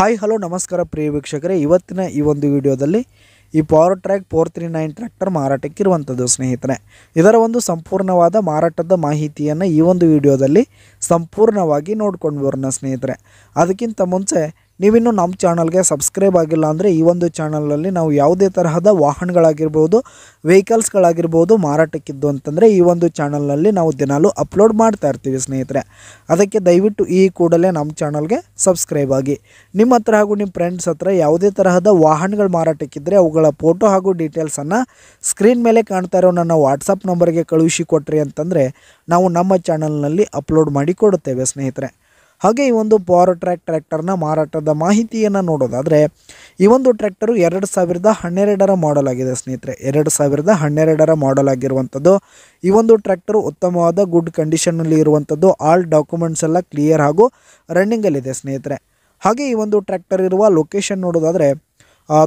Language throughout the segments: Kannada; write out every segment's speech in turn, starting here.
ಹಾಯ್ ಹಲೋ ನಮಸ್ಕಾರ ಪ್ರಿಯ ವೀಕ್ಷಕರೇ ಇವತ್ತಿನ ಈ ಒಂದು ವಿಡಿಯೋದಲ್ಲಿ ಈ power track four three nine tractor ಮಾರಾಟಕ್ಕಿರುವಂಥದ್ದು ಸ್ನೇಹಿತರೆ ಇದರ ಒಂದು ಸಂಪೂರ್ಣವಾದ ಮಾರಾಟದ ಮಾಹಿತಿಯನ್ನು ಈ ಒಂದು ವಿಡಿಯೋದಲ್ಲಿ ಸಂಪೂರ್ಣವಾಗಿ ನೋಡ್ಕೊಂಡು ಬರೋಣ ಸ್ನೇಹಿತರೆ ಅದಕ್ಕಿಂತ ಮುಂಚೆ ನೀವಿನ್ನೂ ನಮ್ಮ ಚಾನಲ್ಗೆ ಸಬ್ಸ್ಕ್ರೈಬ್ ಆಗಿಲ್ಲ ಅಂದರೆ ಈ ಒಂದು ಚಾನಲಲ್ಲಿ ನಾವು ಯಾವುದೇ ತರಹದ ವಾಹನಗಳಾಗಿರ್ಬೋದು ವೆಹಿಕಲ್ಸ್ಗಳಾಗಿರ್ಬೋದು ಮಾರಾಟಕ್ಕಿದ್ದು ಅಂತಂದರೆ ಈ ಒಂದು ಚಾನಲ್ನಲ್ಲಿ ನಾವು ದಿನಾಲೂ ಅಪ್ಲೋಡ್ ಮಾಡ್ತಾ ಇರ್ತೀವಿ ಸ್ನೇಹಿತರೆ ಅದಕ್ಕೆ ದಯವಿಟ್ಟು ಈ ಕೂಡಲೇ ನಮ್ಮ ಚಾನಲ್ಗೆ ಸಬ್ಸ್ಕ್ರೈಬ್ ಆಗಿ ನಿಮ್ಮ ಹತ್ರ ಹಾಗೂ ನಿಮ್ಮ ಫ್ರೆಂಡ್ಸ್ ಹತ್ರ ಯಾವುದೇ ತರಹದ ವಾಹನಗಳು ಮಾರಾಟಕ್ಕಿದ್ದರೆ ಅವುಗಳ ಫೋಟೋ ಹಾಗೂ ಡೀಟೇಲ್ಸನ್ನು ಸ್ಕ್ರೀನ್ ಮೇಲೆ ಕಾಣ್ತಾ ಇರೋ ನನ್ನ ವಾಟ್ಸಪ್ ನಂಬರ್ಗೆ ಕಳುಹಿಸಿ ಕೊಟ್ರಿ ಅಂತಂದರೆ ನಾವು ನಮ್ಮ ಚಾನಲ್ನಲ್ಲಿ ಅಪ್ಲೋಡ್ ಮಾಡಿ ಕೊಡುತ್ತೇವೆ ಸ್ನೇಹಿತರೆ ಹಾಗೆ ಈ ಒಂದು ಪವರ್ ಟ್ರ್ಯಾಕ್ ಟ್ರ್ಯಾಕ್ಟರ್ನ ಮಾರಾಟದ ಮಾಹಿತಿಯನ್ನು ನೋಡೋದಾದರೆ ಈ ಒಂದು ಟ್ರ್ಯಾಕ್ಟರು ಎರಡು ಸಾವಿರದ ಹನ್ನೆರಡರ ಮಾಡಲ್ ಆಗಿದೆ ಸ್ನೇಹಿತರೆ ಎರಡು ಸಾವಿರದ ಹನ್ನೆರಡರ ಮಾಡಲ್ ಆಗಿರುವಂಥದ್ದು ಈ ಒಂದು ಟ್ರ್ಯಾಕ್ಟರು ಉತ್ತಮವಾದ ಗುಡ್ ಕಂಡೀಷನಲ್ಲಿ ಇರುವಂಥದ್ದು ಆಲ್ ಡಾಕ್ಯುಮೆಂಟ್ಸ್ ಎಲ್ಲ ಕ್ಲಿಯರ್ ಹಾಗೂ ರನ್ನಿಂಗಲ್ಲಿದೆ ಸ್ನೇಹಿತರೆ ಹಾಗೆ ಈ ಒಂದು ಟ್ರ್ಯಾಕ್ಟರ್ ಇರುವ ಲೊಕೇಶನ್ ನೋಡೋದಾದರೆ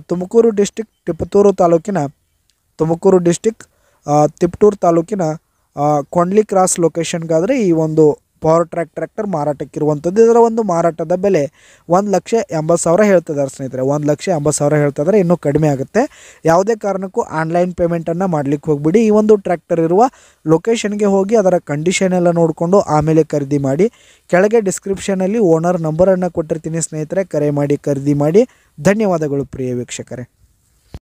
ತುಮಕೂರು ಡಿಸ್ಟಿಕ್ ತಿಪ್ಪತ್ತೂರು ತಾಲೂಕಿನ ತುಮಕೂರು ಡಿಸ್ಟಿಕ್ ತಿಪ್ಟೂರು ತಾಲೂಕಿನ ಕೊಂಡ್ಲಿ ಕ್ರಾಸ್ ಲೊಕೇಶನ್ಗಾದರೆ ಈ ಒಂದು ಪವರ್ ಟ್ರ್ಯಾಕ್ ಟ್ರ್ಯಾಕ್ಟರ್ ಮಾರಾಟಕ್ಕಿರುವಂಥದ್ದು ಇದರ ಒಂದು ಮಾರಾಟದ ಬೆಲೆ ಒಂದು ಲಕ್ಷ ಎಂಬತ್ತು ಸಾವಿರ ಹೇಳ್ತಿದ್ದಾರೆ ಸ್ನೇಹಿತರೆ ಒಂದು ಲಕ್ಷ ಎಂಬತ್ತು ಸಾವಿರ ಹೇಳ್ತಿದ್ದಾರೆ ಇನ್ನೂ ಕಡಿಮೆ ಆಗುತ್ತೆ ಯಾವುದೇ ಕಾರಣಕ್ಕೂ ಆನ್ಲೈನ್ ಪೇಮೆಂಟನ್ನು ಮಾಡಲಿಕ್ಕೆ ಹೋಗ್ಬಿಡಿ ಈ ಒಂದು ಟ್ರ್ಯಾಕ್ಟರ್ ಇರುವ ಲೊಕೇಶನ್ಗೆ ಹೋಗಿ ಅದರ ಕಂಡೀಷನ್ ಎಲ್ಲ ನೋಡಿಕೊಂಡು ಆಮೇಲೆ ಖರೀದಿ ಮಾಡಿ ಕೆಳಗೆ ಡಿಸ್ಕ್ರಿಪ್ಷನಲ್ಲಿ ಓನರ್ ನಂಬರನ್ನು ಕೊಟ್ಟಿರ್ತೀನಿ ಸ್ನೇಹಿತರೆ ಕರೆ ಮಾಡಿ ಖರೀದಿ ಮಾಡಿ ಧನ್ಯವಾದಗಳು ಪ್ರಿಯ ವೀಕ್ಷಕರೇ